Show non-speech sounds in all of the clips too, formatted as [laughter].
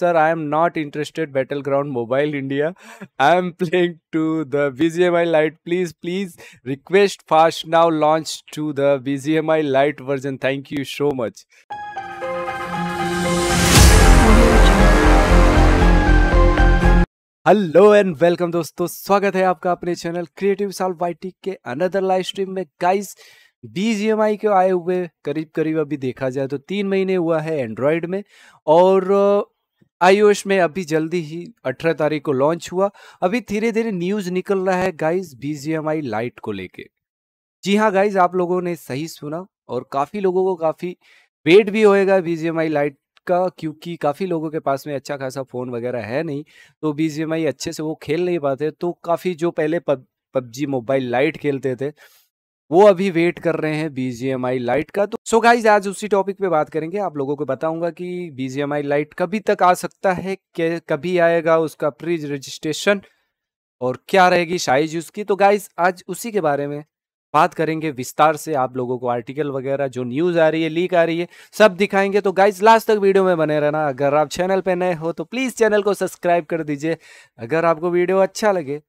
sir I am not interested battleground mobile India I am playing to the V light please please request fast now launch to the V light version thank you so much hello and welcome दोस्तों स्वागत है आपका अपने channel creative साल वाइटिक के another live stream में guys बी के आए हुए करीब करीब अभी देखा जाए तो तीन महीने हुआ है एंड्रॉयड में और आईओएस में अभी जल्दी ही 18 तारीख को लॉन्च हुआ अभी धीरे धीरे न्यूज निकल रहा है गाइज बीजीएमआई लाइट को लेके जी हाँ गाइज आप लोगों ने सही सुना और काफी लोगों को काफी वेट भी होएगा बीजीएमआई लाइट का क्योंकि काफ़ी लोगों के पास में अच्छा खासा फ़ोन वगैरह है नहीं तो बीजीएमआई अच्छे से वो खेल नहीं पाते तो काफ़ी जो पहले पब पबजी मोबाइल लाइट खेलते थे वो अभी वेट कर रहे हैं बीजीएमआई लाइट का तो सो so गाइज आज उसी टॉपिक पे बात करेंगे आप लोगों को बताऊंगा कि बीजीएमआई लाइट कभी तक आ सकता है कभी आएगा उसका प्री रजिस्ट्रेशन और क्या रहेगी साइज उसकी तो गाइज आज उसी के बारे में बात करेंगे विस्तार से आप लोगों को आर्टिकल वगैरह जो न्यूज आ रही है लीक आ रही है सब दिखाएंगे तो गाइज लास्ट तक वीडियो में बने रहना अगर आप चैनल पे नए हो तो प्लीज चैनल को सब्सक्राइब कर दीजिए अगर आपको वीडियो अच्छा लगे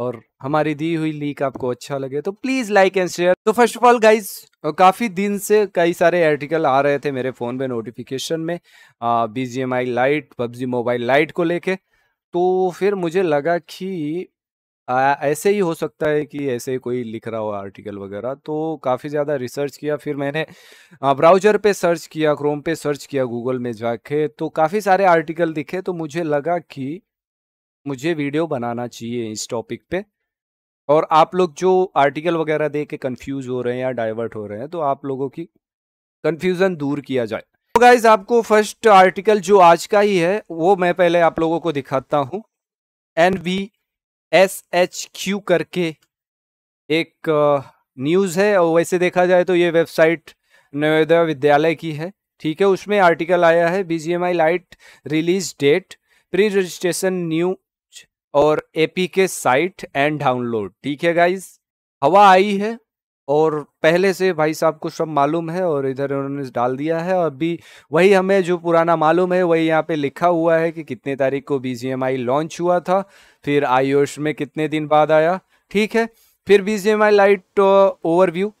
और हमारी दी हुई लीक आपको अच्छा लगे तो प्लीज़ लाइक एंड शेयर तो फर्स्ट ऑफ ऑल गाइज काफ़ी दिन से कई सारे आर्टिकल आ रहे थे मेरे फ़ोन में नोटिफिकेशन में B G M I lite PUBG mobile lite को लेके तो फिर मुझे लगा कि आ, ऐसे ही हो सकता है कि ऐसे ही कोई लिख रहा हो आर्टिकल वगैरह तो काफ़ी ज़्यादा रिसर्च किया फिर मैंने ब्राउजर पे सर्च किया क्रोम पे सर्च किया गूगल में जाके तो काफ़ी सारे आर्टिकल दिखे तो मुझे लगा कि मुझे वीडियो बनाना चाहिए इस टॉपिक पे और आप लोग जो आर्टिकल वगैरह देख के कन्फ्यूज हो रहे हैं या डाइवर्ट हो रहे हैं तो आप लोगों की कन्फ्यूजन दूर किया जाए तो गाइज आपको फर्स्ट आर्टिकल जो आज का ही है वो मैं पहले आप लोगों को दिखाता हूँ N V S H Q करके एक न्यूज़ है और वैसे देखा जाए तो ये वेबसाइट नवोदय विद्यालय की है ठीक है उसमें आर्टिकल आया है I lite release date pre registration new और एपी के साइट एंड डाउनलोड ठीक है गाइज हवा आई है और पहले से भाई साहब को सब मालूम है और इधर उन्होंने डाल दिया है और अभी वही हमें जो पुराना मालूम है वही यहाँ पे लिखा हुआ है कि कितने तारीख को बी लॉन्च हुआ था फिर आयुष में कितने दिन बाद आया ठीक है फिर B G M I lite overview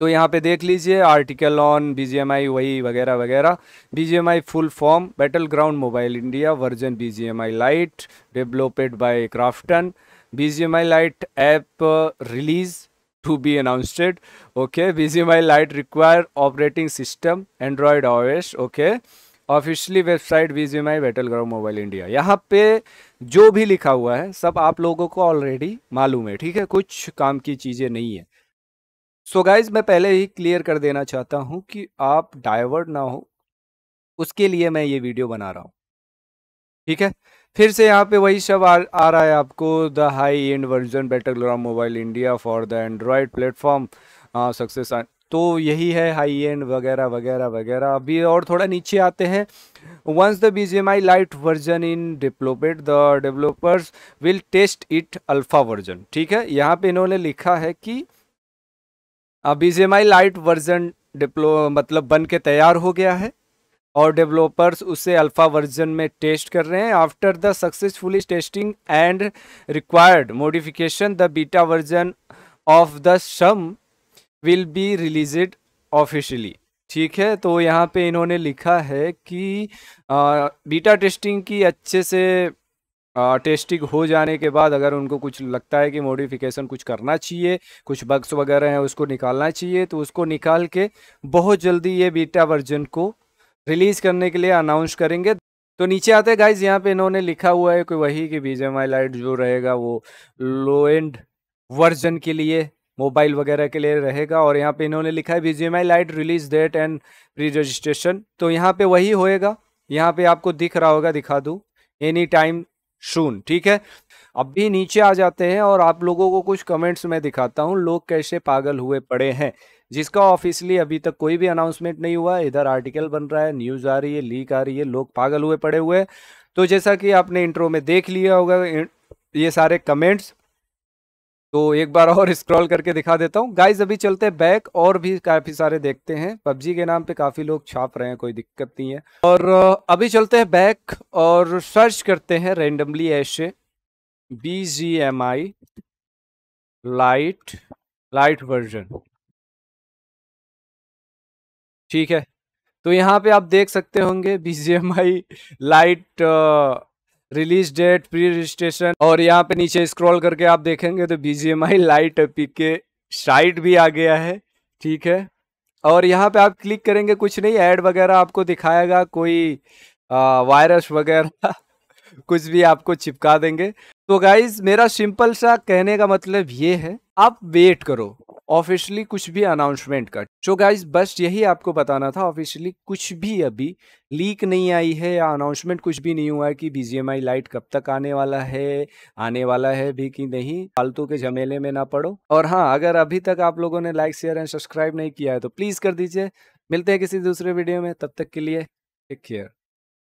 तो यहाँ पे देख लीजिए article on B G M I वही वगैरह वगैरह B G M I full form battleground mobile India version B G M I lite developed by Krafton B G M I lite app release to be announced okay B G M I lite require operating system Android OS okay officially website B G M I battleground mobile India यहाँ पे जो भी लिखा हुआ है सब आप लोगों को ऑलरेडी मालूम है ठीक है कुछ काम की चीज़ें नहीं है सो so गाइज मैं पहले ही क्लियर कर देना चाहता हूँ कि आप डाइवर्ट ना हो उसके लिए मैं ये वीडियो बना रहा हूँ ठीक है फिर से यहाँ पे वही शब आ, आ रहा है आपको the high end version better mobile India for the Android platform success तो यही है हाई एंड वगैरह वगैरह वगैरह अभी और थोड़ा नीचे आते हैं once the B G lite version in deployed the developers will test it alpha version ठीक है यहाँ पे इन्होंने लिखा है कि अब आई लाइट वर्जन डिप्लो मतलब बन के तैयार हो गया है और डेवलपर्स उसे अल्फ़ा वर्जन में टेस्ट कर रहे हैं after the successfully testing and required modification the beta version of the शम विल बी रिलीज ऑफिशियली ठीक है तो यहाँ पे इन्होंने लिखा है कि आ, बीटा टेस्टिंग की अच्छे से टेस्टिंग हो जाने के बाद अगर उनको कुछ लगता है कि मॉडिफिकेशन कुछ करना चाहिए कुछ बग्स वगैरह हैं उसको निकालना चाहिए तो उसको निकाल के बहुत जल्दी ये बीटा वर्जन को रिलीज़ करने के लिए अनाउंस करेंगे तो नीचे आते हैं गाइज यहाँ पे इन्होंने लिखा हुआ है कि वही कि बीज एम लाइट जो रहेगा वो लो एंड वर्जन के लिए मोबाइल वगैरह के लिए रहेगा और यहाँ पे इन्होंने लिखा है B G lite release date and pre registration तो यहाँ पे वही होएगा यहाँ पे आपको दिख रहा होगा दिखा दूँ एनी टाइम शून ठीक है अब भी नीचे आ जाते हैं और आप लोगों को कुछ कमेंट्स में दिखाता हूँ लोग कैसे पागल हुए पड़े हैं जिसका ऑफिशियली अभी तक कोई भी अनाउंसमेंट नहीं हुआ इधर आर्टिकल बन रहा है न्यूज़ आ रही है लीक आ रही है लोग पागल हुए पड़े हुए तो जैसा कि आपने इंट्रो में देख लिया होगा ये सारे कमेंट्स तो एक बार और स्क्रॉल करके दिखा देता हूँ गाइज अभी चलते हैं बैक और भी काफ़ी सारे देखते हैं पबजी के नाम पे काफ़ी लोग छाप रहे हैं कोई दिक्कत नहीं है और अभी चलते हैं बैक और सर्च करते हैं रेंडमली ऐसे B G M I lite lite version ठीक है तो यहाँ पे आप देख सकते होंगे B G M I lite release date pre registration और यहाँ पे नीचे स्क्रॉल करके आप देखेंगे तो B G M I lite pick के साइट भी आ गया है ठीक है और यहाँ पे आप क्लिक करेंगे कुछ नहीं ऐड वगैरह आपको दिखाएगा कोई वायरस वगैरह [laughs] कुछ भी आपको चिपका देंगे तो गाइज मेरा सिंपल सा कहने का मतलब ये है आप वेट करो ऑफिशियली कुछ भी अनाउंसमेंट का सो गाइज बस यही आपको बताना था ऑफिशियली कुछ भी अभी लीक नहीं आई है या अनाउंसमेंट कुछ भी नहीं हुआ है कि बीजीएमआई लाइट कब तक आने वाला है आने वाला है भी कि नहीं फालतू के झमेले में ना पड़ो और हाँ अगर अभी तक आप लोगों ने लाइक शेयर एंड सब्सक्राइब नहीं किया है तो प्लीज़ कर दीजिए मिलते हैं किसी दूसरे वीडियो में तब तक के लिए टेक केयर